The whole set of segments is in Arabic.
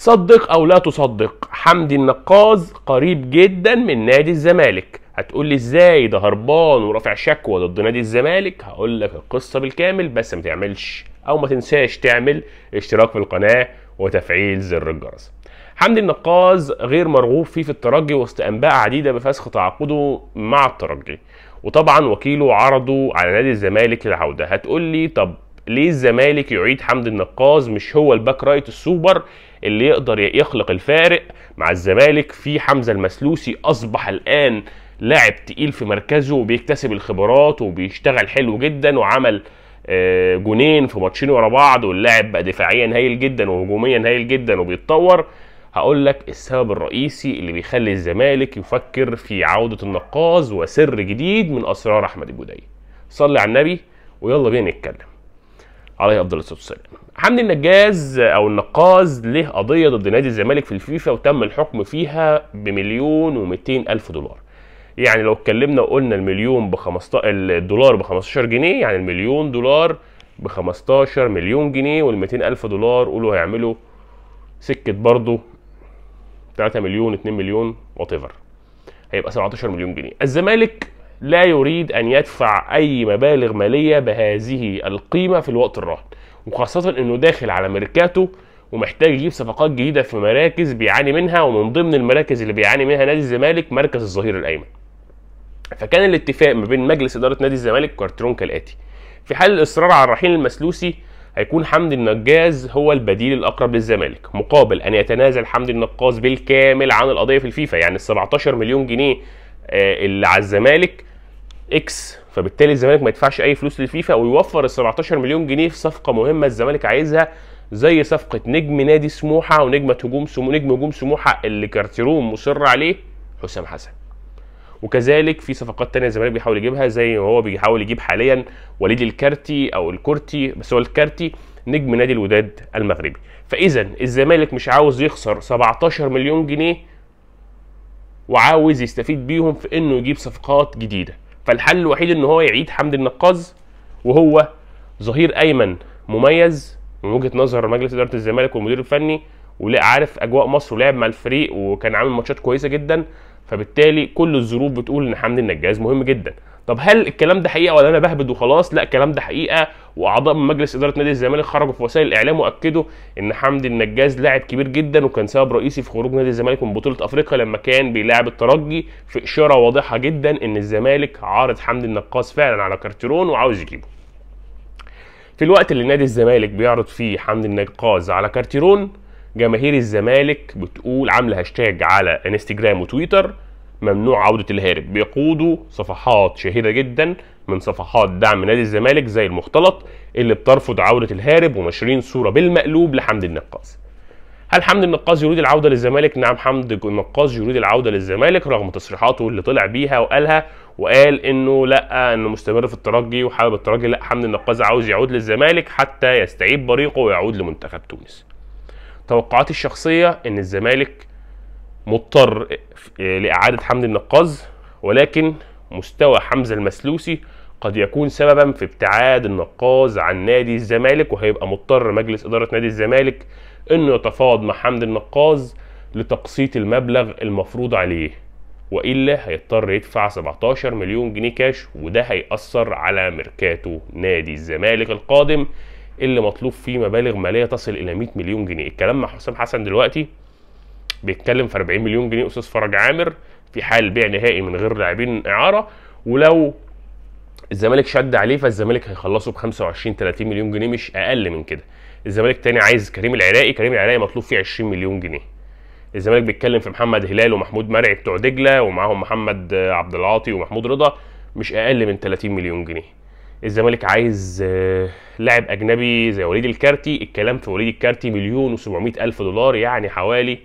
صدق او لا تصدق حمدي النقاز قريب جدا من نادي الزمالك هتقول لي ازاي ده هربان ورافع شكوى ضد نادي الزمالك هقول لك القصه بالكامل بس ما تعملش او ما تنساش تعمل اشتراك في القناه وتفعيل زر الجرس حمدي النقاز غير مرغوب فيه في الترجي وسط انباء عديده بفسخ تعاقده مع الترجي وطبعا وكيله عرضه على نادي الزمالك للعوده هتقول لي طب ليه الزمالك يعيد حمد النقاز مش هو الباك رايت السوبر اللي يقدر يخلق الفارق مع الزمالك في حمزه المسلوسي اصبح الان لاعب تقيل في مركزه وبيكتسب الخبرات وبيشتغل حلو جدا وعمل آه، جونين في ماتشين ورا بعض واللاعب بقى دفاعيا هايل جدا وهجوميا هايل جدا وبيتطور هقول لك السبب الرئيسي اللي بيخلي الزمالك يفكر في عودة النقاز وسر جديد من أسرار أحمد البوديه صلي على النبي ويلا بينا نتكلم عليه افضل الصلاه والسلام حمدي النجاز او النقاز له قضيه ضد نادي الزمالك في الفيفا وتم الحكم فيها بمليون و الف دولار يعني لو اتكلمنا وقلنا المليون ب 15 الدولار ب 15 جنيه يعني المليون دولار ب 15 مليون جنيه وال الف دولار قولوا هيعملوا سكه برضه 3 مليون 2 مليون وات ايفر هيبقى 17 مليون جنيه الزمالك لا يريد أن يدفع أي مبالغ مالية بهذه القيمة في الوقت الراهن وخاصة أنه داخل على ميركاتو ومحتاج يجيب صفقات جديدة في مراكز بيعاني منها ومن ضمن المراكز اللي بيعاني منها نادي الزمالك مركز الظهير الأيمن فكان الاتفاق ما بين مجلس إدارة نادي الزمالك كارترون كالآتي في حال الإصرار على الرحيل المسلوسي هيكون حمدي النجاز هو البديل الأقرب للزمالك مقابل أن يتنازل حمدي النقاز بالكامل عن القضية في الفيفا يعني ال 17 مليون جنيه آه، اللي على الزمالك اكس فبالتالي الزمالك ما يدفعش اي فلوس للفيفا ويوفر ال 17 مليون جنيه في صفقه مهمه الزمالك عايزها زي صفقه نجم نادي سموحه ونجمه هجوم سمو نجم هجوم سموحه اللي كارتيرون مصر عليه حسام حسن وكذلك في صفقات تانية الزمالك بيحاول يجيبها زي ما هو بيحاول يجيب حاليا وليد الكارتي او الكورتي بس هو الكارتي نجم نادي الوداد المغربي فاذا الزمالك مش عاوز يخسر 17 مليون جنيه وعاوز يستفيد بيهم في انه يجيب صفقات جديده فالحل الوحيد ان هو يعيد حمد النقاز وهو ظهير ايمن مميز من وجهه نظر مجلس اداره الزمالك والمدير الفني وعارف اجواء مصر ولعب مع الفريق وكان عامل ماتشات كويسه جدا فبالتالي كل الظروف بتقول ان حمدي النجاز مهم جدا طب هل الكلام ده حقيقه ولا انا بهبد وخلاص لا الكلام ده حقيقه واعضاء من مجلس اداره نادي الزمالك خرجوا في وسائل الاعلام واكدوا ان حمدي النجاز لاعب كبير جدا وكان سبب رئيسي في خروج نادي الزمالك من بطوله افريقيا لما كان بيلاعب الترجي في اشاره واضحه جدا ان الزمالك عارض حمدي النقاص فعلا على كارتيرون وعاوز يجيبه في الوقت اللي نادي الزمالك بيعرض فيه حمدي النقاز على كارتيرون جماهير الزمالك بتقول عامله هاشتاج على انستجرام وتويتر ممنوع عوده الهارب بيقودوا صفحات شهيره جدا من صفحات دعم نادي الزمالك زي المختلط اللي بترفض عوده الهارب ومشرين صوره بالمقلوب لحمد النقاز هل حمد النقاز يريد العوده للزمالك نعم حمد النقاز يريد العوده للزمالك رغم تصريحاته اللي طلع بيها وقالها وقال انه لا انه مستمر في الترجي وحابب الترجي لا حمد النقاز عاوز يعود للزمالك حتى يستعيد بريقه ويعود لمنتخب تونس توقعاتي الشخصيه ان الزمالك مضطر لإعادة حمل النقاز ولكن مستوى حمزة المسلوسي قد يكون سببا في ابتعاد النقاز عن نادي الزمالك وهيبقى مضطر مجلس إدارة نادي الزمالك إنه يتفاوض مع حمد النقاز لتقسيط المبلغ المفروض عليه وإلا هيضطر يدفع 17 مليون جنيه كاش وده هيأثر على ميركاتو نادي الزمالك القادم اللي مطلوب فيه مبالغ مالية تصل إلى 100 مليون جنيه الكلام مع حسام حسن دلوقتي بيتكلم في 40 مليون جنيه استاذ فرج عامر في حال بيع نهائي من غير لاعبين اعاره ولو الزمالك شد عليه فالزمالك هيخلصه ب 25 30 مليون جنيه مش اقل من كده الزمالك تاني عايز كريم العراقي كريم العراقي مطلوب فيه 20 مليون جنيه الزمالك بيتكلم في محمد هلال ومحمود مرعي بتوع دجله ومعاهم محمد عبد العاطي ومحمود رضا مش اقل من 30 مليون جنيه الزمالك عايز آه، لاعب اجنبي زي وليد الكارتي الكلام في وليد الكارتي مليون و700 الف دولار يعني حوالي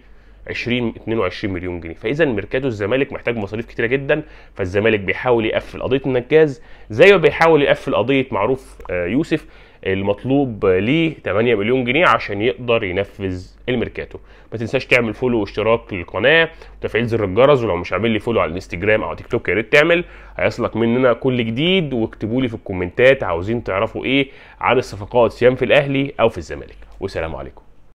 20 22 مليون جنيه فاذا ميركاتو الزمالك محتاج مصاريف كتيره جدا فالزمالك بيحاول يقفل قضيه النجاز زي ما بيحاول يقفل قضيه معروف آه، يوسف المطلوب ليه 8 مليون جنيه عشان يقدر ينفذ الميركاتو ما تنساش تعمل فولو واشتراك للقناه وتفعيل زر الجرس ولو مش عامل لي فولو على الانستجرام او تيك توك يا ريت تعمل هيصلك مننا كل جديد واكتبوا لي في الكومنتات عاوزين تعرفوا ايه عن الصفقات سيام في الاهلي او في الزمالك والسلام عليكم